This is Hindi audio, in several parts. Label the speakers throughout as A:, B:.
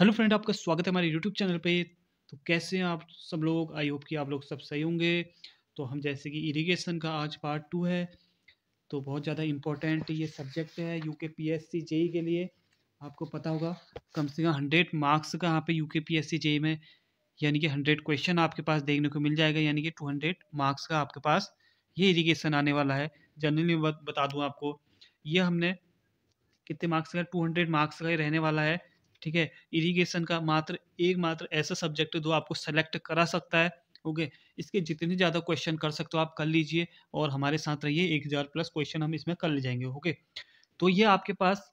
A: हेलो फ्रेंड आपका स्वागत है हमारे यूट्यूब चैनल पे तो कैसे हैं आप सब लोग आई होप कि आप लोग सब सही होंगे तो हम जैसे कि इरिगेशन का आज पार्ट टू है तो बहुत ज़्यादा इम्पोर्टेंट ये सब्जेक्ट है यू के पी एस सी जेई के लिए आपको पता होगा कम से कम हंड्रेड मार्क्स का यहाँ पे यू के पी एस सी जेई में यानी कि हंड्रेड क्वेश्चन आपके पास देखने को मिल जाएगा यानी कि टू हंड्रेड मार्क्स का आपके पास ये इरीगेशन आने वाला है जनरली बता दूँ आपको ये हमने कितने मार्क्स का टू हंड्रेड मार्क्स का ही रहने वाला है ठीक है इरिगेशन का मात्र एक मात्र ऐसा सब्जेक्ट जो आपको सेलेक्ट करा सकता है ओके इसके जितने ज़्यादा क्वेश्चन कर सकते हो आप कर लीजिए और हमारे साथ रहिए एक हज़ार प्लस क्वेश्चन हम इसमें कर ले जाएंगे ओके तो ये आपके पास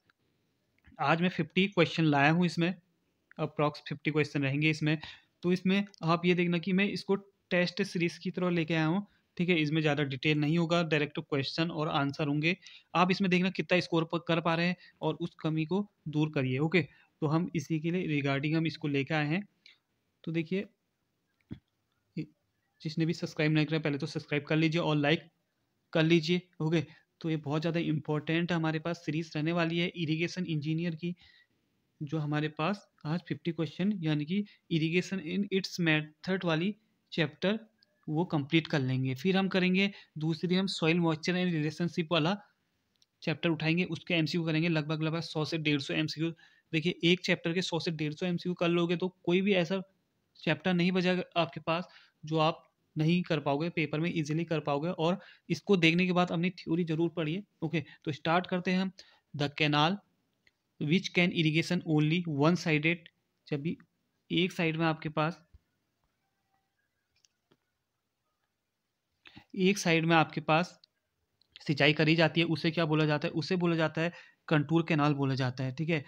A: आज मैं फिफ्टी क्वेश्चन लाया हूँ इसमें अप्रॉक्स फिफ्टी क्वेश्चन रहेंगे इसमें तो इसमें आप ये देखना कि मैं इसको टेस्ट सीरीज की तरह लेके आया हूँ ठीक है इसमें ज़्यादा डिटेल नहीं होगा डायरेक्ट क्वेश्चन और आंसर होंगे आप इसमें देखना कितना स्कोर पर कर पा रहे हैं और उस कमी को दूर करिए ओके तो हम इसी के लिए रिगार्डिंग हम इसको लेकर आए हैं तो देखिए जिसने भी सब्सक्राइब नहीं करा पहले तो सब्सक्राइब कर लीजिए और लाइक कर लीजिए ओके तो ये बहुत ज़्यादा इम्पोर्टेंट हमारे पास सीरीज रहने वाली है इरिगेशन इंजीनियर की जो हमारे पास आज फिफ्टी क्वेश्चन यानी कि इरिगेशन इन इट्स मैथड वाली चैप्टर वो कंप्लीट कर लेंगे फिर हम करेंगे दूसरी हम सॉइल मॉइस्चर एंड रिलेशनशिप वाला चैप्टर उठाएंगे उसके एमसीक्यू करेंगे लगभग लगभग सौ से डेढ़ सौ एमसीक्यू देखिए एक चैप्टर के सौ से डेढ़ सौ एम कर लोगे तो कोई भी ऐसा चैप्टर नहीं बचा आपके पास जो आप नहीं कर पाओगे पेपर में इजीली कर पाओगे और इसको देखने के बाद अपनी थ्योरी जरूर पढ़िए ओके तो स्टार्ट करते हैं हम the canal which can irrigation only one sided जब भी एक साइड में आपके पास एक साइड में आपके पास सिंचाई करी जाती है उसे क्या बोला जाता है उसे बोला जाता है कंटूर कैनाल बोला जाता है ठीक है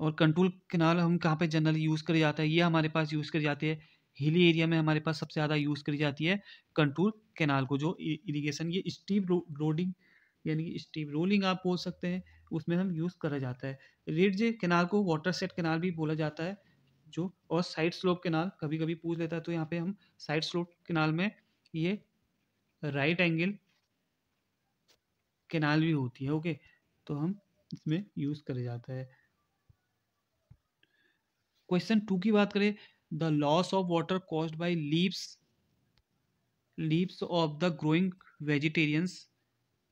A: और कंट्रोल कनाल हम कहाँ पे जनरली यूज़ कर जाता है ये हमारे पास यूज़ करी जाती है हिली एरिया में हमारे पास सबसे ज़्यादा यूज़ करी जाती है कंट्रोल कैनाल को जो इरीगेशन ये स्टीप रोडिंग यानी कि स्टीप रोलिंग आप बोल सकते हैं उसमें हम यूज़ करा जाता है रिड्ज कैनाल को वाटर सेट कैनाल भी बोला जाता है जो और साइड स्लोप कैनाल कभी कभी पूछ लेता है तो यहाँ पे हम साइड स्लोप कैनाल में ये राइट एंगल कैनाल भी होती है ओके तो हम इसमें यूज़ करा जाता है क्वेश्चन टू की बात करें the loss of water caused by leaves leaves of the growing vegetarians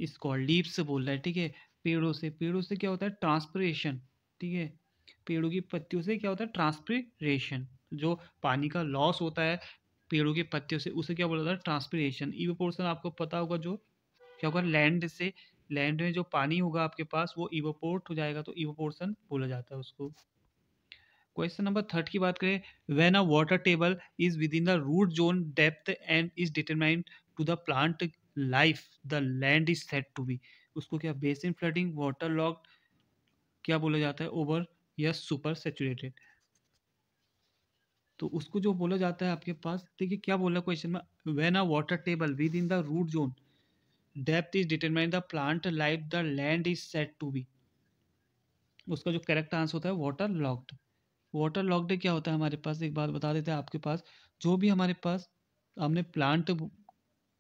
A: इसको लीव्स से बोल रहा है ठीक है पेड़ों से पेड़ों से क्या होता है ट्रांसपरेशन ठीक है पेड़ों की पत्तियों से क्या होता है ट्रांसपरेशन जो पानी का लॉस होता है पेड़ों के पत्तियों से उसे क्या बोला जाता है ट्रांसपरेशन ईवो पोर्सन आपको पता होगा जो क्या होगा लैंड से लैंड में जो पानी होगा आपके पास वो इवोपोर्ट हो जाएगा तो इवोपोर्सन बोला जाता है उसको क्वेश्चन नंबर थर्ड की बात करें when a water table is within the root zone depth and is determined to the plant life the land is set to be उसको क्या बेसिन फ्लडिंग वाटर लॉक क्या बोला जाता है ओवर या सुपर सेचुरेटेड तो उसको जो बोला जाता है आपके पास देखिए क्या बोला क्वेश्चन में when a water table within the root zone depth is determine the plant life the land is set to be उसका जो करेक्ट आंसर होता है वाटर लॉक्ड वाटर लॉकड क्या होता है हमारे पास एक बात बता देते हैं आपके पास जो भी हमारे पास हमने प्लांट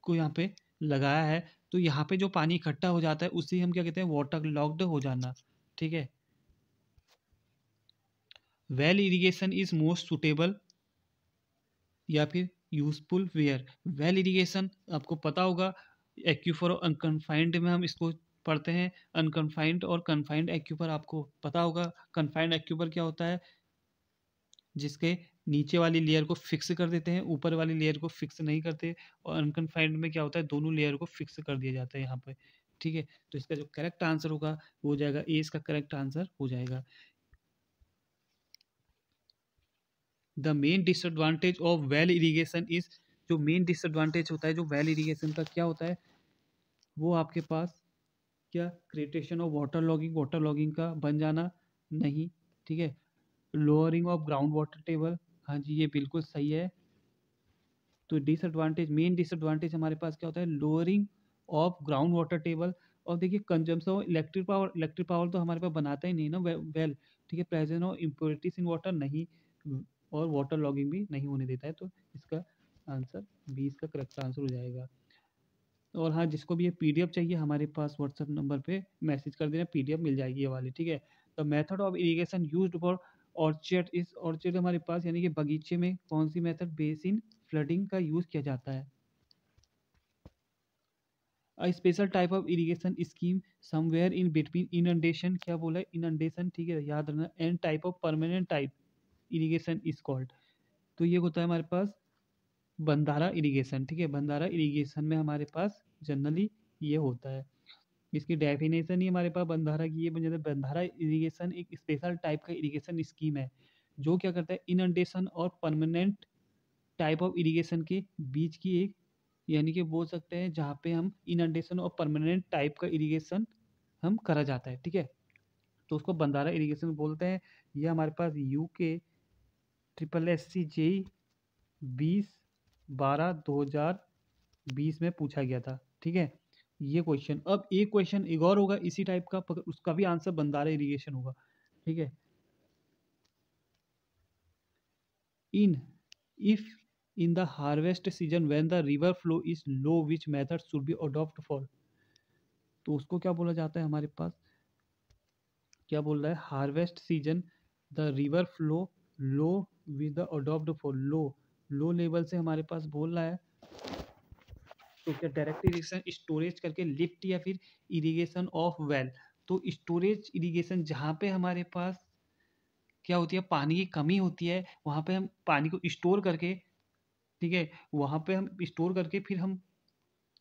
A: को यहाँ पे लगाया है तो यहाँ पे जो पानी इकट्ठा हो जाता है उससे हम क्या कहते हैं वाटर लॉकड हो जाना ठीक है well irrigation is most suitable या फिर यूजफुल वेयर वेल इरीगेशन आपको पता होगा एक्यूफर और अनकन्फाइंड में हम इसको पढ़ते हैं अनकन्फाइंड और कन्फाइंड एक्यूफर आपको पता होगा कन्फाइंड एक्यूपर क्या होता है जिसके नीचे वाली लेयर को फिक्स कर देते हैं ऊपर वाली लेयर को फिक्स नहीं करते और अनकन्फाइंड में क्या होता है दोनों लेयर को फिक्स कर दिया जाता है यहाँ पर ठीक है तो इसका जो करेक्ट आंसर होगा वो हो जाएगा ए इसका करेक्ट आंसर हो जाएगा the main disadvantage of well irrigation is जो मेन डिसएडवांटेज होता है जो वेल इरीगेशन का क्या होता है वो आपके पास क्या creation of water logging water logging का बन जाना नहीं ठीक है lowering of ground water table हाँ जी ये बिल्कुल सही है तो डिसएडवांटेज मेन डिसएडवांटेज हमारे पास क्या होता है lowering of ground water table और देखिए consumption of electric power electric power तो हमारे पास बनाता ही नहीं ना वेल ठीक है present of impurities in water नहीं और वाटर लॉगिंग भी नहीं होने देता है तो इसका आंसर बी इसका करेक्ट आंसर हो जाएगा और हाँ जिसको भी ये पीडीएफ चाहिए हमारे पास व्हाट्सएप नंबर पे मैसेज कर देना पीडीएफ मिल जाएगी ये वाली ठीक है तो method of irrigation used for orchard इस ऑर्चर्ड हमारे पास यानी कि बगीचे में कौन सी मेथड बेसिन फ्लडिंग का यूज किया जाता है special type of irrigation scheme somewhere in between inundation क्या बोला है इनंडेशन ठीक है याद रखना and type of permanent type irrigation is called तो ये होता है हमारे पास बंदारा इरीगेशन ठीक है बंदारा इरीगेशन में हमारे पास जनरली ये होता है इसकी डेफिनेशन ही हमारे पास बंधारा की है तो बंधारा इरीगेशन एक स्पेशल टाइप का इरीगेशन स्कीम है जो क्या करता है इनडेशन और परमानेंट टाइप ऑफ इरीगेशन के बीच की एक यानी कि बोल सकते हैं जहाँ पे हम इनडेशन और परमानेंट टाइप का इरीगेशन हम करा जाता है ठीक है तो उसको बंधारा इरीगेशन बोलते हैं यह हमारे पास U K triple S C J बीस बारह दो हज़ार बीस में पूछा गया था ठीक है ये क्वेश्चन अब एक क्वेश्चन एक और होगा इसी टाइप का उसका भी आंसर बंदारा इरीगेशन होगा ठीक है in if in the harvest season when the river flow is low which method should be adopt for तो उसको क्या बोला जाता है हमारे पास क्या बोल रहा है harvest season the river flow low with the adopt for low low level से हमारे पास बोल रहा है तो क्या डायरेक्ट इरीगेशन स्टोरेज करके लिफ्ट या फिर इरीगेशन ऑफ वेल तो स्टोरेज इरीगेशन जहाँ पे हमारे पास क्या होती है पानी की कमी होती है वहाँ पे हम पानी को स्टोर करके ठीक है वहाँ पे हम स्टोर करके फिर हम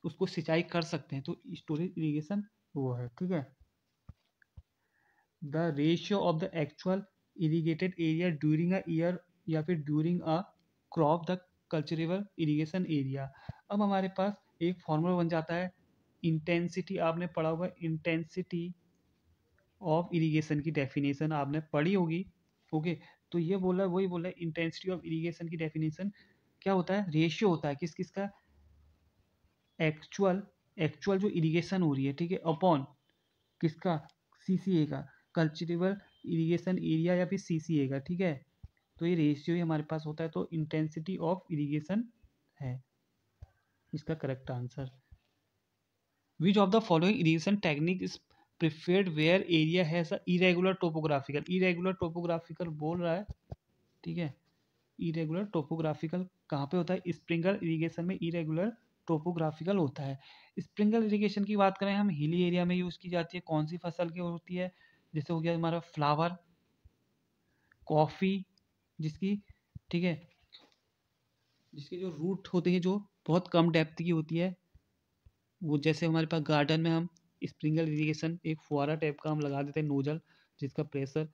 A: उसको सिंचाई कर सकते हैं तो स्टोरेज इरीगेशन वो है ठीक है the ratio of the actual irrigated area during a year या फिर during a crop the culturable irrigation area अब हमारे पास एक फॉर्मूला बन जाता है इंटेंसिटी आपने पढ़ा होगा इंटेंसिटी ऑफ इरिगेशन की डेफिनेशन आपने पढ़ी होगी ओके तो ये बोला वही बोला इंटेंसिटी ऑफ इरिगेशन की डेफिनेशन क्या होता है रेशियो होता है किस किस का एक्चुअल एक्चुअल जो इरिगेशन हो रही है ठीक है अपॉन किसका सीसीए का कल्चरेबल इरिगेशन एरिया या फिर सीसीए का ठीक है तो ये रेशियो ही हमारे पास होता है तो इंटेंसिटी ऑफ इरिगेशन है इसका correct answer which of the following irrigation technique is preferred where area has irregular topographical irregular topographical बोल रहा है ठीक है इरेगुलर टोपोग्राफिकल कहाँ पे होता है स्प्रिंगल इरीगेशन में इरेगुलर टोपोग्राफिकल होता है स्प्रिंगल इरीगेशन की बात करें हम हिली एरिया में यूज़ की जाती है कौन सी फसल की होती है जैसे हो गया हमारा फ्लावर कॉफ़ी जिसकी ठीक है जिसके जो रूट होते हैं जो बहुत कम डेप्थ की होती है वो जैसे हमारे पास गार्डन में हम स्प्रिंगल इरीगेशन एक फुहारा टाइप का हम लगा देते हैं नोजल जिसका प्रेशर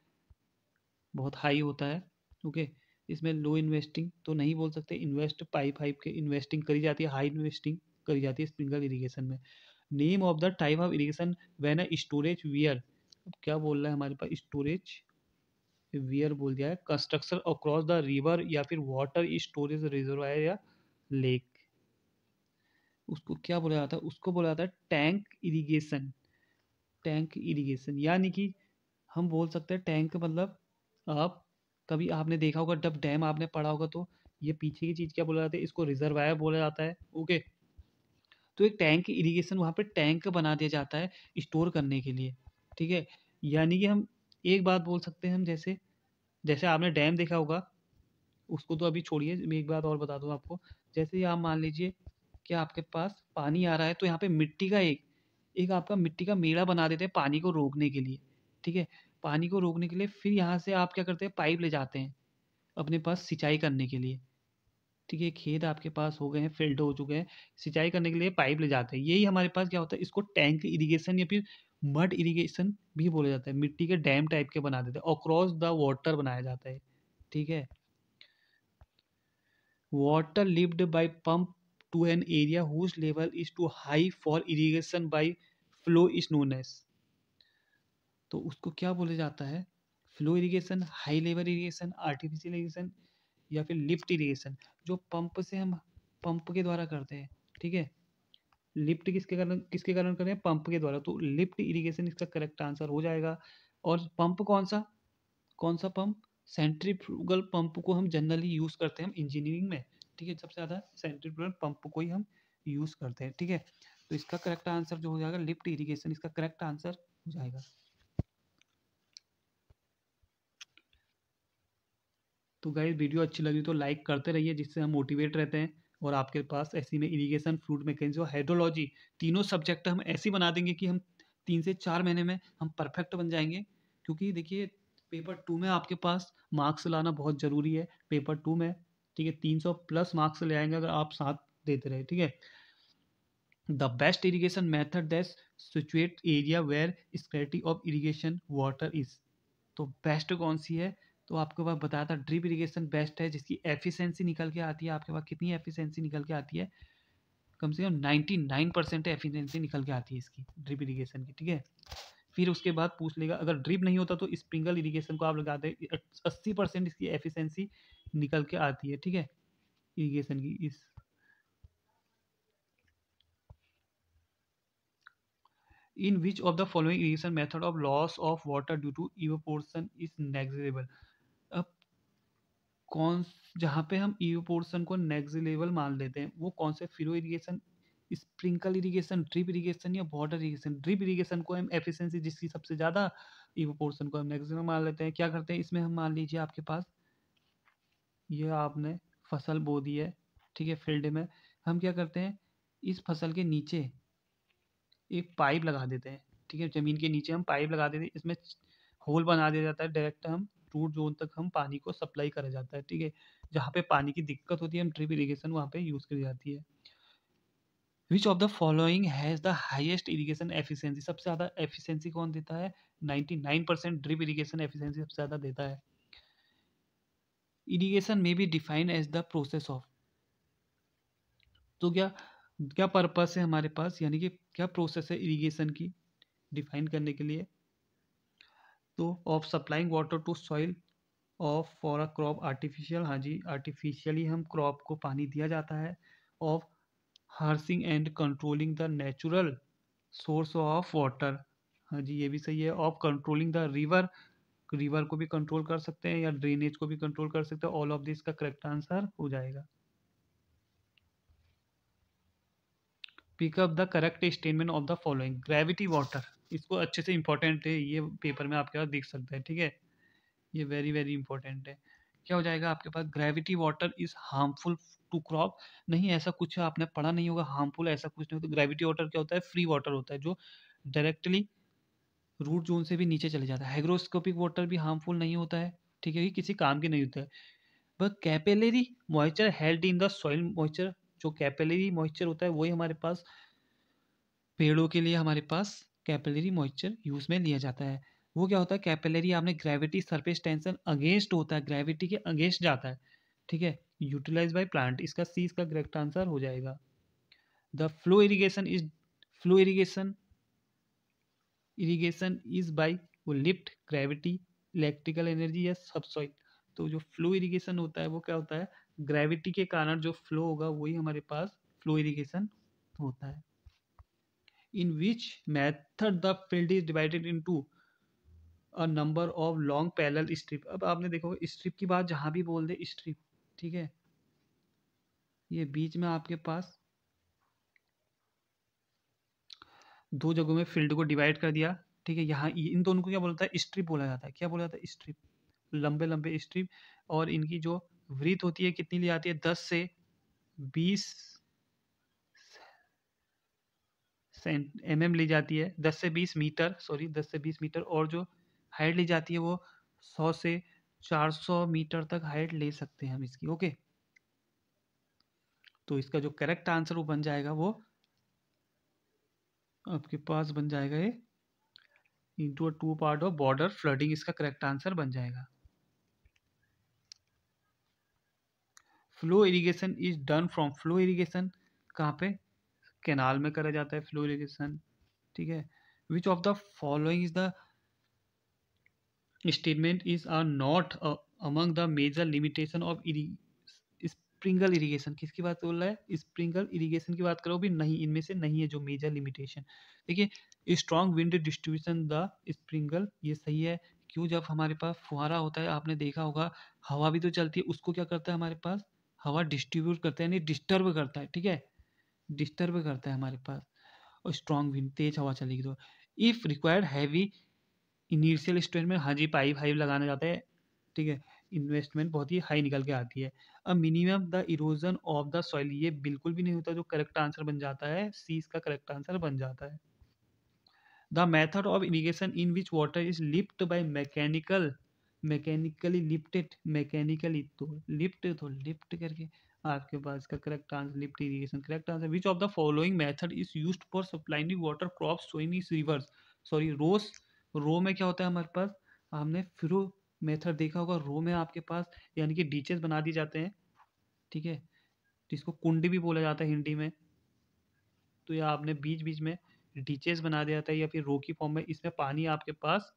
A: बहुत हाई होता है ओके इसमें लो इन्वेस्टिंग तो नहीं बोल सकते इन्वेस्ट पाइप हाइप के इन्वेस्टिंग करी जाती है हाई इन्वेस्टिंग करी जाती है स्प्रिंगल इरीगेशन में name of the type of irrigation when storage weir क्या बोल रहा है हमारे पास स्टोरेज वियर बोल दिया है कंस्ट्रक्शन अक्रॉस द रिवर या फिर वाटर स्टोरेज रिजर्वायर या लेक उसको क्या बोला जाता है उसको बोला जाता है टैंक इरिगेशन टैंक इरिगेशन यानी कि हम बोल सकते हैं टैंक मतलब आप कभी आपने देखा होगा जब डैम आपने पढ़ा होगा तो ये पीछे की चीज़ क्या बोला जाता है इसको रिजर्वायर बोला जाता है ओके तो एक टैंक इरिगेशन वहाँ पर टैंक बना दिया जाता है स्टोर करने के लिए ठीक है यानी कि हम एक बात बोल सकते हैं हम जैसे जैसे आपने डैम देखा होगा उसको तो अभी छोड़िए मैं एक बात और बता दूँ आपको जैसे आप मान लीजिए कि आपके पास पानी आ रहा है तो यहाँ पे मिट्टी का एक एक आपका मिट्टी का मेड़ा बना देते हैं पानी को रोकने के लिए ठीक है पानी को रोकने के लिए फिर यहाँ से आप क्या करते हैं पाइप ले जाते हैं अपने पास सिंचाई करने के लिए ठीक है खेत आपके पास हो गए हैं फिल्ड हो चुके हैं सिंचाई करने के लिए पाइप ले जाते हैं यही हमारे पास क्या होता है इसको टैंक इरीगेशन या फिर मड इरीगेशन भी बोला जाता है मिट्टी के डैम टाइप के बना देते हैं अक्रॉस द वाटर बनाया जाता है ठीक है water lived by pump to an area whose level is too high for irrigation by flow is known as तो उसको क्या बोला जाता है flow irrigation high level irrigation artificial irrigation या फिर लिफ्ट इरीगेशन जो पंप से हम पंप के द्वारा करते हैं ठीक है लिफ्ट किसके कारण किसके कारण हैं पंप के द्वारा तो लिफ्ट इरीगेशन इसका करेक्ट आंसर हो जाएगा और पंप कौन सा कौन सा पंप सेंट्रीफ्यूगल पंप को हम जनरली यूज़ करते हैं हम इंजीनियरिंग में ठीक है सबसे ज़्यादा सेंट्रीपोलर पंप को ही हम यूज़ करते हैं ठीक है तो इसका करेक्ट आंसर जो हो जाएगा लिफ्ट इरिगेशन इसका करेक्ट आंसर हो जाएगा तो गाइज वीडियो अच्छी लगी तो लाइक करते रहिए जिससे हम मोटिवेट रहते हैं और आपके पास ऐसी में इरिगेशन फ्रूट मैकेनिज्म और हाइड्रोलॉजी तीनों सब्जेक्ट हम ऐसी बना देंगे कि हम तीन से चार महीने में हम परफेक्ट बन जाएंगे क्योंकि देखिए पेपर टू में आपके पास मार्क्स लाना बहुत ज़रूरी है पेपर टू में ठीक है तीन सौ प्लस मार्क्स ले आएंगे अगर आप साथ देते रहे ठीक है the best irrigation method that situate area where scarcity of irrigation water is तो बेस्ट कौन सी है तो आपके पास बताया था ड्रिप इरीगेशन बेस्ट है जिसकी एफिशिएंसी निकल के आती है आपके पास कितनी एफिशिएंसी निकल के आती है कम से कम नाइन परसेंट एफिशियंसी निकल के आती है इसकी ड्रिप इरीगेशन की ठीक है फिर उसके बाद पूछ लेगा अगर ड्रिप नहीं होता तो स्प्रिंगल इरीगेशन को आप लगा दें अस्सी परसेंट इसकी एफिशियंसी निकल के आती है ठीक है इरीगेशन की इस in which of the following irrigation method of loss of water due to evaporation is negligible अब कौन जहाँ पे हम इवोपोर्सन को नेग्जिलेबल मान लेते हैं वो कौन से furrow irrigation sprinkler irrigation drip irrigation या वाटर इरीगेशन ड्रिप इरीगेशन को हम एफिशिएंसी जिसकी सबसे ज़्यादा इवोपोर्सन को हम नेग्जिलेबल मान लेते हैं क्या करते हैं इसमें हम मान लीजिए आपके पास ये आपने फसल बो दी है ठीक है फील्ड में हम क्या करते हैं इस फसल के नीचे एक पाइप लगा देते हैं ठीक है ज़मीन के नीचे हम पाइप लगा देते हैं इसमें होल बना दिया जाता है डायरेक्ट हम रूट जोन तक हम पानी को सप्लाई करा जाता है ठीक है जहाँ पे पानी की दिक्कत होती है हम ड्रिप इरीगेशन वहाँ पे यूज़ करी जाती है which of the following has the highest irrigation efficiency सबसे ज़्यादा एफिशियंसी कौन देता है 99 परसेंट ड्रिप इरीगेशन एफिशिएंसी सबसे ज़्यादा देता है इरीगेशन में भी define as the process of तो क्या क्या पर्पस है हमारे पास यानी कि क्या प्रोसेस है इरीगेशन की डिफाइन करने के लिए तो of supplying water to soil of for a crop artificial हाँ जी आर्टिफिशियली हम क्रॉप को पानी दिया जाता है of harnessing and controlling the natural source of water हाँ जी ये भी सही है of controlling the river river को भी कंट्रोल कर सकते हैं या ड्रेनेज को भी कंट्रोल कर सकते हैं ऑल ऑफ दिस का करेक्ट आंसर हो जाएगा pick up the correct statement of the following gravity water इसको अच्छे से इंपॉर्टेंट है ये पेपर में आपके पास दिख सकता है ठीक है ये वेरी वेरी इंपॉर्टेंट है क्या हो जाएगा आपके पास gravity water is harmful to crop नहीं ऐसा कुछ आपने पढ़ा नहीं होगा हार्मफुल ऐसा कुछ नहीं होता ग्रेविटी वाटर क्या होता है फ्री वाटर होता है जो डायरेक्टली रूट जोन से भी नीचे चले जाता है हाइग्रोस्कोपिक वाटर भी हार्मफुल नहीं होता है ठीक है ये किसी काम के नहीं होता है but capillary moisture held in the soil moisture जो कैपेलरी मॉइस्चर होता है वही हमारे पास पेड़ों के लिए हमारे पास कैपेलरी मॉइस्चर यूज़ में लिया जाता है वो क्या होता है कैपेलरी आपने ग्रेविटी सरफेस टेंशन अगेंस्ट होता है ग्रेविटी के अगेंस्ट जाता है ठीक है यूटिलाइज बाई प्लांट इसका सी इसका करेक्ट आंसर हो जाएगा the flow irrigation is flow irrigation irrigation is by वो लिफ्ट ग्रेविटी इलेक्ट्रिकल एनर्जी या सबसॉइल तो जो फ्लो इरीगेशन होता है वो क्या होता है ग्रेविटी के कारण जो फ्लो होगा वही हमारे पास फ्लो इरीगेशन होता है in which method the field is divided into a number of long parallel strip अब आपने देखो स्ट्रिप की बात जहाँ भी बोल दे स्ट्रिप ठीक है ये बीच में आपके पास दो जगहों में फील्ड को डिवाइड कर दिया ठीक है यहाँ इन दोनों को क्या बोलता है स्ट्रिप बोला जाता है क्या बोला जाता है स्ट्रिप लंबे लंबे स्ट्रिप और इनकी जो वृत होती है कितनी ली जाती है दस से बीस एम एम mm ली जाती है दस से बीस मीटर सॉरी दस से बीस मीटर और जो हाइट ली जाती है वो सौ से चार सौ मीटर तक हाइट ले सकते हैं हम इसकी ओके तो इसका जो करेक्ट आंसर वो बन जाएगा वो आपके पास बन जाएगा ये into a two part of border flooding इसका करेक्ट आंसर बन जाएगा flow irrigation is done from flow irrigation कहाँ पे कैनाल में करा जाता है फ्लो इरीगेशन ठीक है which of the following is the statement is are not among the major limitation of sprinkler irrigation किसकी बात बोल रहा है स्प्रिंगल इरिगेशन की बात करो भी नहीं इनमें से नहीं है जो मेजर लिमिटेशन देखिए strong wind distribution the sprinkler ये सही है क्यों जब हमारे पास फुहारा होता है आपने देखा होगा हवा भी तो चलती है उसको क्या करता है हमारे पास हवा डिस्ट्रीब्यूट करता है यानी डिस्टर्ब करता है ठीक है डिस्टर्ब करता है हमारे पास और स्ट्रॉन्ग विंड तेज हवा चलेगी तो if required heavy initial state में हाँ जी पाइप हाइप लगाना जाता है ठीक है इन्वेस्टमेंट बहुत ही हाई निकल के आती है a minimum the erosion of the soil ये बिल्कुल भी नहीं होता जो करेक्ट आंसर बन जाता है सी इसका करेक्ट आंसर बन जाता है the method of irrigation in which water is lift by mechanical mechanically lifted mechanically तो लिफ्ट तो लिफ्ट करके आपके पास इसका correct answer lift irrigation correct answer which of the following method is use for supplying water crop सोइनिस रिवर्स सॉरी रोस रो में क्या होता है हमारे पास हमने फ्रो मेथड देखा होगा रो में आपके पास यानी कि डीचेस बना दिए जाते हैं ठीक है जिसको कुंड भी बोला जाता है हिंदी में तो या आपने बीच बीच में डीचेस बना दिया जाता है या फिर रो की फॉर्म में इसमें पानी आपके पास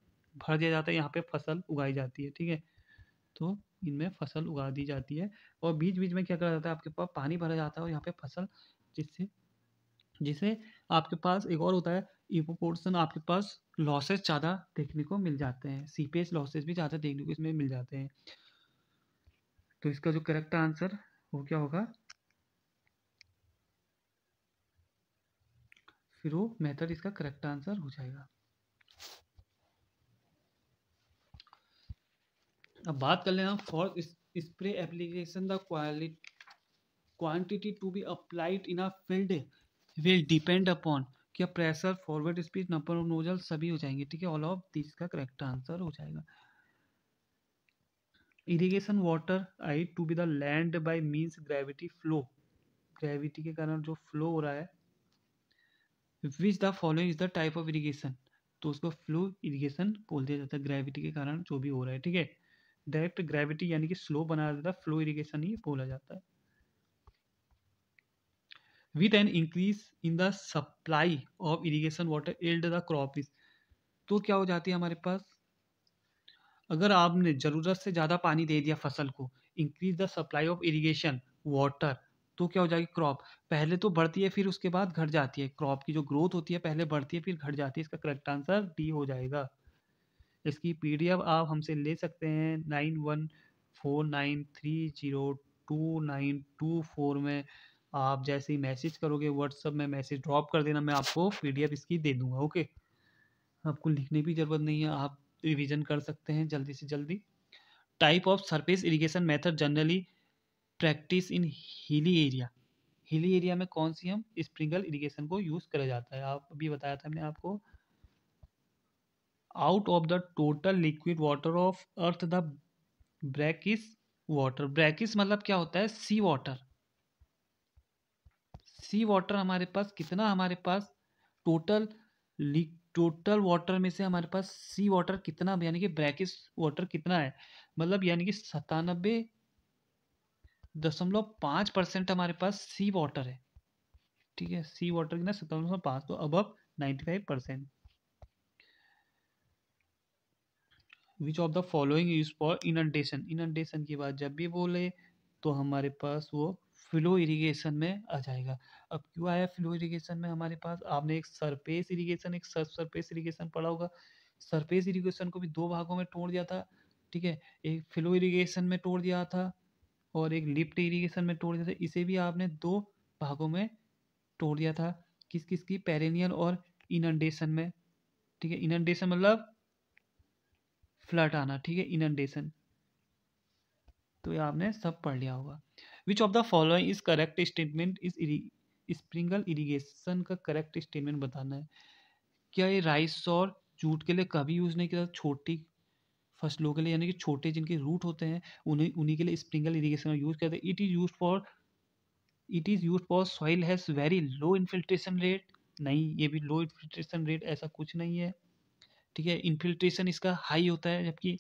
A: भर दिया जाता है यहाँ पे फसल उगाई जाती है ठीक है तो इनमें फसल उगा दी जाती है और बीच बीच में क्या करा जाता है आपके पास पानी भरा जाता है और यहाँ पे फसल जिससे जिसे आपके पास एक और होता है इपोपोर्सन आपके पास लॉसेस ज़्यादा देखने को मिल जाते हैं एस लॉसेज भी ज़्यादा देखने को इसमें मिल जाते हैं तो इसका जो करेक्ट आंसर वो क्या होगा फिर वो मेथड इसका करेक्ट आंसर हो जाएगा अब बात कर लेना for spray application the quality quantity to be applied in a field will depend upon क्या pressure forward speed number of nozzle सभी हो जाएंगे ठीक है ऑल ऑफ दिस का करेक्ट आंसर हो जाएगा irrigation water I to be the land by means gravity flow gravity के कारण जो फ्लो हो रहा है which the following is the type of irrigation तो उसको फ्लो इरिगेशन बोल दिया जाता है ग्रेविटी के कारण जो भी हो रहा है ठीक है डायरेक्ट ग्रेविटी यानी कि स्लो बना जाता है फ्लो इरीगेशन ही बोला जाता है with an increase in the supply of irrigation water yield the crop is तो क्या हो जाती है हमारे पास अगर आपने ज़रूरत से ज़्यादा पानी दे दिया फसल को increase the supply of irrigation water तो क्या हो जाएगी क्रॉप पहले तो बढ़ती है फिर उसके बाद घट जाती है क्रॉप की जो ग्रोथ होती है पहले बढ़ती है फिर घट जाती है इसका करेक्ट आंसर डी हो जाएगा इसकी पीडीएफ आप हमसे ले सकते हैं nine one four nine three zero two nine two four में आप जैसे ही मैसेज करोगे व्हाट्सअप में मैसेज ड्रॉप कर देना मैं आपको पीडीएफ इसकी दे दूंगा ओके आपको लिखने की ज़रूरत नहीं है आप रिविजन कर सकते हैं जल्दी से जल्दी type of surface irrigation method generally practice in hilly area hilly area में कौन सी हम स्प्रिंगल इरीगेशन को यूज़ करा जाता है आप अभी बताया था हमने आपको out of the total liquid water of earth the brackish water brackish मतलब क्या होता है सी वाटर सी वाटर हमारे पास कितना हमारे पास टोटल टोटल वाटर में से हमारे पास सी वाटर कितना यानी कि ब्रैकिस वाटर कितना है मतलब यानी कि सतानबे दशमलव पाँच परसेंट हमारे पास सी वाटर है ठीक है सी वाटर कितना सतानवे दशमलव पाँच तो अब ninety five percent which of the following use for inundation inundation की बात जब भी बोले तो हमारे पास वो फ्लो इरिगेशन में आ जाएगा अब क्यों आया फ्लो इरिगेशन में हमारे पास आपने एक सरफेस इरिगेशन एक सब सरफेस इरिगेशन पढ़ा होगा सरफेस इरिगेशन को भी दो भागों में तोड़ दिया था ठीक है एक फ्लो इरिगेशन में तोड़ दिया था और एक लिफ्ट इरिगेशन में तोड़ दिया था इसे भी आपने दो भागों में तोड़ दिया था किस किस की पेरेनियल और इनंडेशन में ठीक है इनंडेशन मतलब फ्लट आना ठीक है इनंडेशन तो ये आपने सब पढ़ लिया होगा which of the following is correct statement is sprinkle irrigation का करेक्ट स्टेटमेंट बताना है क्या ये राइस और जूट के लिए कभी यूज़ नहीं किया छोटी फसलों के लिए यानी कि छोटे जिनके रूट होते हैं उन्हें उन्हीं के लिए स्प्रिंगल इरीगेशन यूज़ करते हैं it is use for it is use for soil has very low infiltration rate नहीं ये भी लो इन्फिल्ट्रेशन रेट ऐसा कुछ नहीं है ठीक है इन्फिल्ट्रेशन इसका हाई होता है जबकि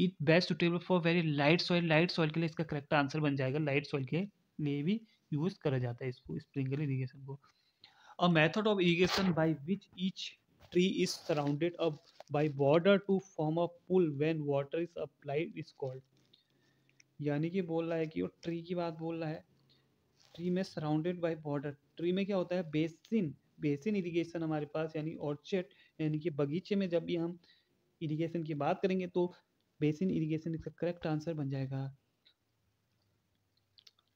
A: it best suitable for very light soil light soil के लिए इसका करेक्ट आंसर बन जाएगा लाइट सॉइल के लिए भी यूज करा जाता है इसको स्प्रिंकल इरीगेशन को a method of irrigation by which each tree is surrounded अब by border to form a pool when water is applied is called यानी कि बोल रहा है कि वो ट्री की बात बोल रहा है ट्री में सराउंडेड बाई बॉर्डर ट्री में क्या होता है बेसिन बेसिन इरीगेशन हमारे पास यानी ऑर्चेड यानी कि बगीचे में जब भी हम इरीगेशन की बात करेंगे तो बेसिन इरीगेशन इसका करेक्ट आंसर बन जाएगा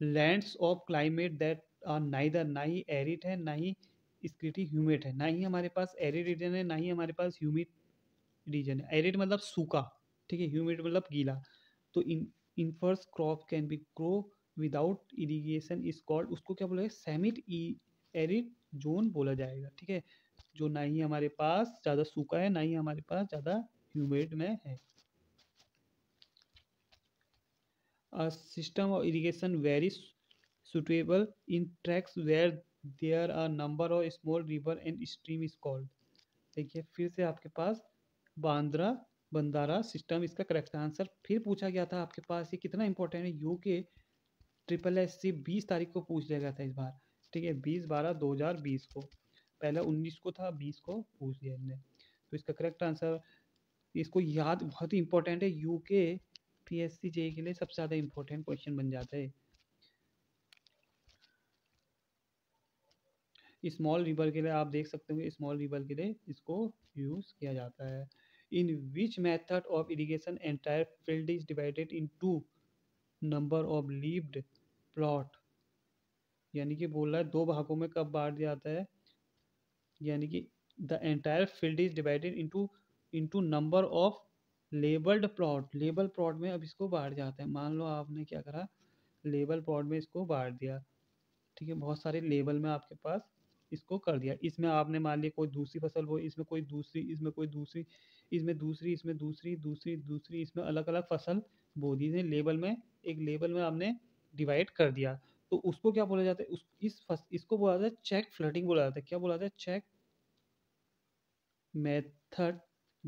A: lands of climate that are neither ना ही एरिड है ना ही स्क्रिटी ह्यूमिड है ना ही हमारे पास एरिड रीजन है ना ही हमारे पास ह्यूमिड रीजन है एरिड मतलब सूखा ठीक है ह्यूमिड मतलब गीला तो in in first crop can be grow without irrigation is called उसको क्या बोला सेमिट एरिड जोन बोला जाएगा ठीक है जो ना ही हमारे पास ज़्यादा सूखा है ना ही हमारे पास ज़्यादा ह्यूमिड में है a system of irrigation very suitable in tracts where there are number of small river and stream is called देखिए फिर से आपके पास बांद्रा बंदारा सिस्टम इसका करेक्ट आंसर फिर पूछा गया था आपके पास ये कितना इंपॉर्टेंट है यू के ट्रिपल एस सी बीस तारीख को पूछ लिया गया था इस बार ठीक है बीस बारह दो हज़ार बीस को पहले उन्नीस को था बीस को पूछ लिया इनने तो इसका करेक्ट आंसर इसको याद बहुत ही इंपॉर्टेंट है यू के पीएससी जेई के लिए सबसे ज़्यादा इम्पोर्टेंट क्वेश्चन बन जाता है स्मॉल रिवर के लिए आप देख सकते हो स्मॉल रिवर के लिए इसको यूज़ किया जाता है in which method of irrigation entire field is divided into number of levelled plot यानी कि बोल रहा है दो भागों में कब बांट दिया जाता है यानी कि the entire field is divided into into number of levelled plot लेबल प्लॉट में अब इसको बाढ़ जाते हैं मान लो आपने क्या करा लेबल प्लॉट में इसको बाढ़ दिया ठीक है बहुत सारे लेबल में आपके पास इसको कर दिया इसमें आपने मान लिया कोई दूसरी फसल बोई इसमें कोई दूसरी इसमें कोई दूसरी इसमें दूसरी इसमें दूसरी दूसरी दूसरी इसमें अलग अलग फसल बो दी इसमें लेबल में एक लेबल में आपने डिवाइड कर दिया तो उसको क्या बोला जाता है उस इस फस, इसको बोला जाता है चेक फ्लडिंग बोला जाता है क्या बोला जाता है चेक मेथड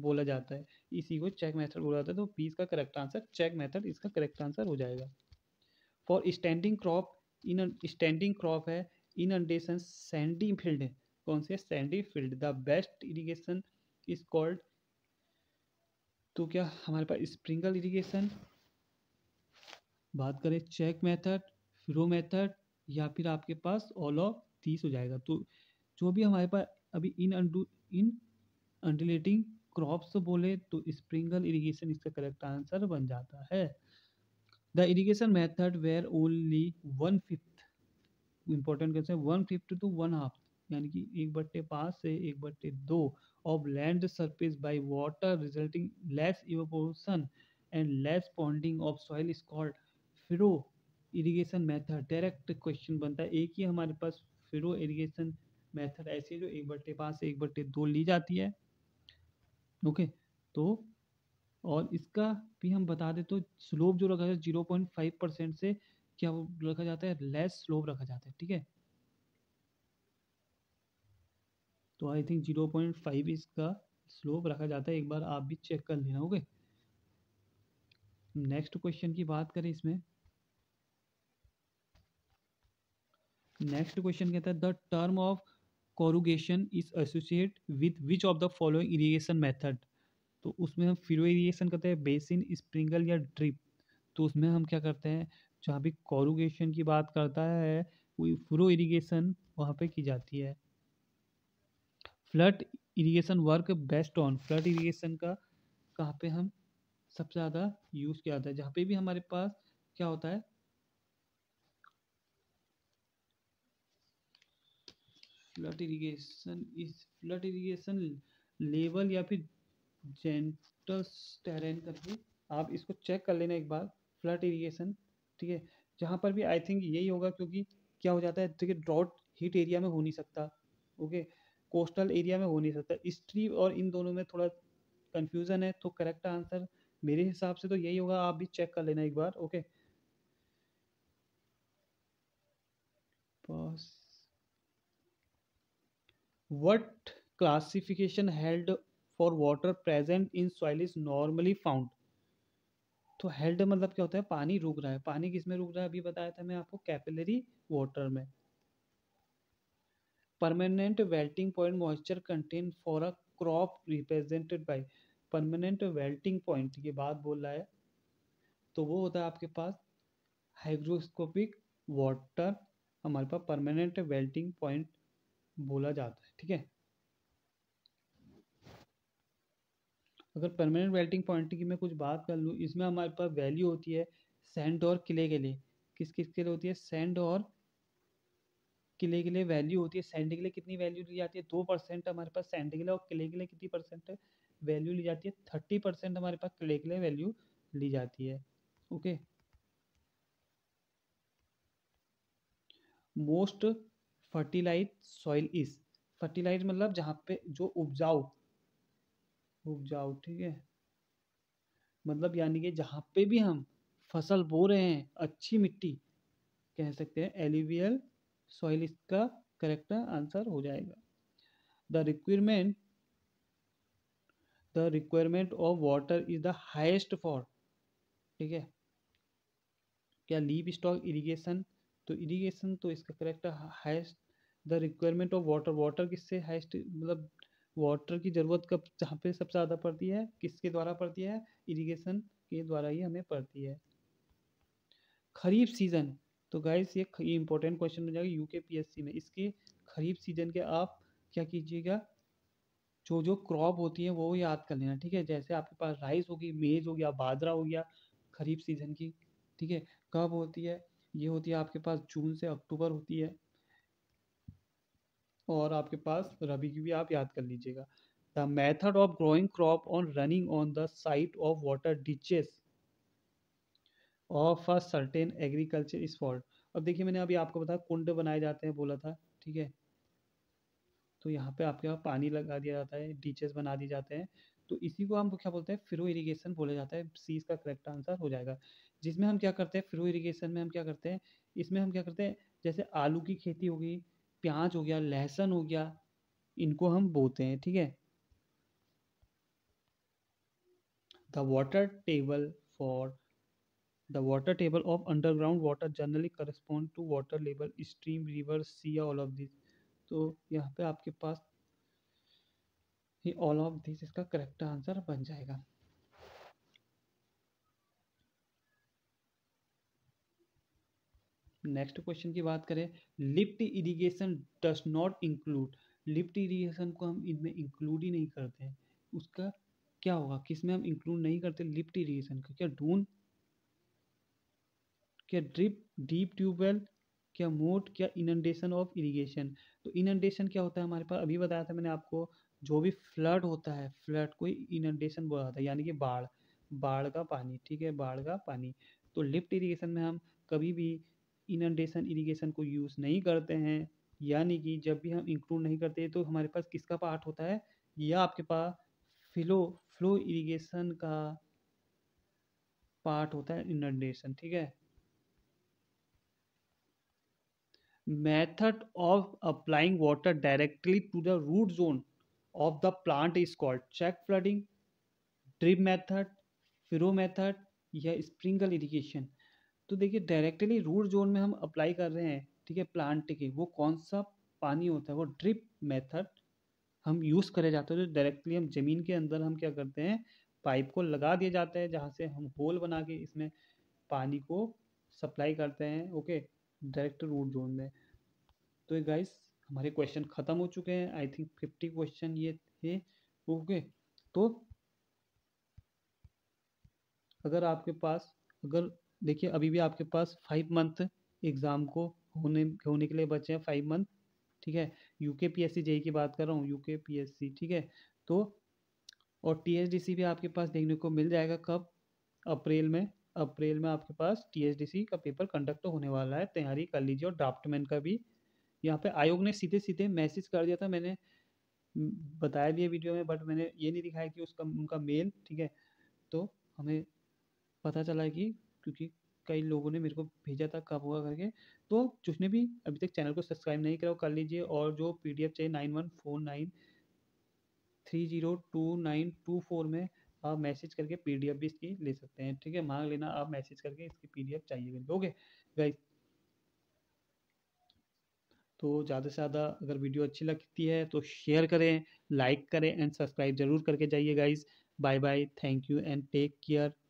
A: बोला जाता है इसी को चेक मेथड बोला जाता है तो बीस का करेक्ट आंसर चेक मेथड इसका करेक्ट आंसर हो जाएगा for standing crop in standing crop है इन अंडेशन सैंडी फील्ड है कौन से sandy field the best irrigation is called तो क्या हमारे पास स्प्रिंकल इरीगेशन बात करें चेक मेथड फ्रो मेथड या फिर आपके पास ऑल ऑफ तीस हो जाएगा तो जो भी हमारे पास अभी इन अंडू इन अंडुलेटिंग क्रॉप्स तो बोले तो स्प्रिंगल इरिगेशन इसका करेक्ट आंसर बन जाता है the irrigation method where only one fifth important कैसे one fifth to one half यानी कि एक बट्टे पाँच से एक बट्टे दो of land surface by water resulting less evaporation and less ponding of soil is called furrow irrigation method direct question बनता है एक ही हमारे पास फिरो इरीगेशन मैथड ऐसी जो एक बट्टे पाँच से एक बट्टे दो ली जाती है ओके तो और इसका भी हम बता दें तो स्लोप जो रखा जाता है जीरो पॉइंट फाइव परसेंट से क्या वो रखा जाता है लेस स्लोप रखा जाता है ठीक है तो I think zero point five इसका स्लोप रखा जाता है एक बार आप भी चेक कर लेना ओके नेक्स्ट क्वेश्चन की बात करें इसमें नेक्स्ट क्वेश्चन कहता है the term of corrugation is associate with which of the following irrigation method तो उसमें हम फिर इरीगेशन करते हैं बेसिन स्प्रिंकल या ड्रिप तो उसमें हम क्या करते हैं जहाँ भी कॉरुगेशन की बात करता है वो फ्रो इरीगेशन वहाँ पे की जाती है flood irrigation work best on flood irrigation का कहाँ पे हम सबसे ज़्यादा यूज़ किया जाता है जहाँ पे भी हमारे पास क्या होता है फ्लड इरीगेशन इस फ्लड इरीगेशन लेवल या फिर जेंटस टेरेन करके आप इसको चेक कर लेना एक बार फ्लड इरीगेशन ठीक है जहाँ पर भी आई थिंक यही होगा क्योंकि क्या हो जाता है है ड्रॉट हीट एरिया में हो नहीं सकता ओके कोस्टल एरिया में हो नहीं सकता स्ट्री और इन दोनों में थोड़ा कन्फ्यूज़न है तो करेक्ट आंसर मेरे हिसाब से तो यही होगा आप भी चेक कर लेना एक बार ओके बस what classification held for water present in soil is normally found तो हेल्ड मतलब क्या होता है पानी रुक रहा है पानी किस में रुक रहा है अभी बताया था मैं आपको कैपिलरी वाटर में permanent wilting point moisture content for a crop represented by permanent wilting point ये बात बोल रहा है तो वो होता है आपके पास हाइग्रोस्कोपिक वाटर हमारे पास परमानेंट वेल्टिंग पॉइंट बोला जाता है ठीक है अगर परमानेंट मेल्टिंग पॉइंट की मैं कुछ बात कर लूँ इसमें हमारे पास वैल्यू होती है सेंड और किले के लिए किस किस के लिए होती है सेंड और किले के लिए वैल्यू होती है सेंड के लिए कितनी वैल्यू ली जाती है दो परसेंट हमारे पास सेंड के लिए और किले के लिए कितनी परसेंट वैल्यू ली जाती है थर्टी परसेंट हमारे पास किले के लिए वैल्यू ली जाती है okay most fertilize soil is fertilize मतलब जहाँ पे जो उपजाऊ उपजाऊ ठीक है मतलब यानी कि जहाँ पे भी हम फसल बो रहे हैं अच्छी मिट्टी कह सकते हैं एलिवियल सॉइल इसका करेक्ट आंसर हो जाएगा the requirement the requirement of water is the highest for ठीक है क्या लीप स्टॉक इरीगेशन तो इरीगेशन तो इसका correct highest the requirement of water water किससे हाइस्ट मतलब वाटर की ज़रूरत कब जहाँ पे सबसे ज़्यादा पड़ती है किसके द्वारा पड़ती है इरिगेशन के द्वारा ही हमें पड़ती है खरीफ सीज़न तो गाइस ये इंपॉर्टेंट क्वेश्चन हो जाएगा यूके पीएससी में इसके खरीफ सीजन के आप क्या कीजिएगा जो जो क्रॉप होती है वो याद कर लेना ठीक है जैसे आपके पास राइस होगी मेज हो गया बाजरा हो गया खरीफ सीजन की ठीक है कब होती है ये होती है आपके पास जून से अक्टूबर होती है और आपके पास रबी की भी आप याद कर लीजिएगा the method of growing crop on running on the site of water ditches of a certain agriculture spot अब देखिए मैंने अभी आपको बताया कुंड बनाए जाते हैं बोला था ठीक है तो यहाँ पे आपके यहाँ पानी लगा दिया जाता है डीचेस बना दिए जाते हैं तो इसी को हम क्या बोलते हैं फ्रो इरीगेशन बोला जाता है सी इसका करेक्ट आंसर हो जाएगा जिसमें हम क्या करते हैं फ्रो इरीगेशन में हम क्या करते हैं इसमें हम क्या करते हैं जैसे आलू की खेती होगी प्याज हो गया लहसुन हो गया इनको हम बोते हैं ठीक है the water table for the water table of underground water generally correspond to water level stream river sea all of this तो यहाँ पे आपके पास ये ऑल ऑफ दिस इसका करेक्ट आंसर बन जाएगा नेक्स्ट क्वेश्चन की बात करें lift irrigation does not include lift irrigation को हम इनमें इंक्लूड ही नहीं करते हैं उसका क्या होगा किस में हम इंक्लूड नहीं करते लिफ्ट इरिगेशन का क्या डून क्या ड्रिप डीप ट्यूबवेल क्या मोट क्या इनंडेशन ऑफ इरिगेशन तो इनंडेशन क्या होता है हमारे पास अभी बताया था मैंने आपको जो भी फ्लड होता है फ्लड को इनंडेशन बोला जाता है यानी कि बाढ़ बाढ़ का पानी ठीक है बाढ़ का पानी तो लिफ्ट इरिगेशन में हम कभी भी इनडेशन इरीगेशन को यूज़ नहीं करते हैं यानी कि जब भी हम इंक्लूड नहीं करते तो हमारे पास किसका पार्ट होता है या आपके पास फ्लो फ्लो इरीगेशन का पार्ट होता है इनंडेशन ठीक है method of applying water directly to the root zone of the plant is called check flooding drip method furrow method या स्प्रिंकल इरीगेशन तो देखिए डायरेक्टली रूट जोन में हम अप्लाई कर रहे हैं ठीक है प्लांट के वो कौन सा पानी होता है वो ड्रिप मेथड हम यूज़ करे जाते हैं जो तो डायरेक्टली हम ज़मीन के अंदर हम क्या करते हैं पाइप को लगा दिया जाता है जहाँ से हम होल बना के इसमें पानी को सप्लाई करते हैं ओके डायरेक्ट रूट जोन में तो गाइस हमारे क्वेश्चन ख़त्म हो चुके हैं आई थिंक फिफ्टी क्वेश्चन ये थे ओके तो अगर आपके पास अगर देखिए अभी भी आपके पास फाइव मंथ एग्ज़ाम को होने होने के लिए बचे हैं फाइव मंथ ठीक है यू के पी एस सी जेई की बात कर रहा हूँ यू के पी एस सी ठीक है तो और टी एस डी सी भी आपके पास देखने को मिल जाएगा कब अप्रैल में अप्रैल में आपके पास टी एस डी सी का पेपर कंडक्ट तो होने वाला है तैयारी कर लीजिए और ड्राफ्टमैन का भी यहाँ पे आयोग ने सीधे सीधे मैसेज कर दिया था मैंने बताया भी है वीडियो में बट मैंने ये नहीं दिखाया कि उसका उनका मेल ठीक है तो हमें पता चला कि क्योंकि कई लोगों ने मेरे को भेजा था कब होगा करके तो जिसने भी अभी तक चैनल को सब्सक्राइब नहीं करा वो कर लीजिए और जो पी डी एफ चाहिए nine one four nine three zero two nine two four में आप मैसेज करके पी डी एफ भी इसकी ले सकते हैं ठीक है मांग लेना आप मैसेज करके इसकी पी डी एफ चाहिए करके ओके गाइस तो ज़्यादा से ज़्यादा अगर वीडियो अच्छी लगती है तो शेयर करें लाइक करें एंड सब्सक्राइब ज़रूर करके जाइए guys bye bye thank you and take care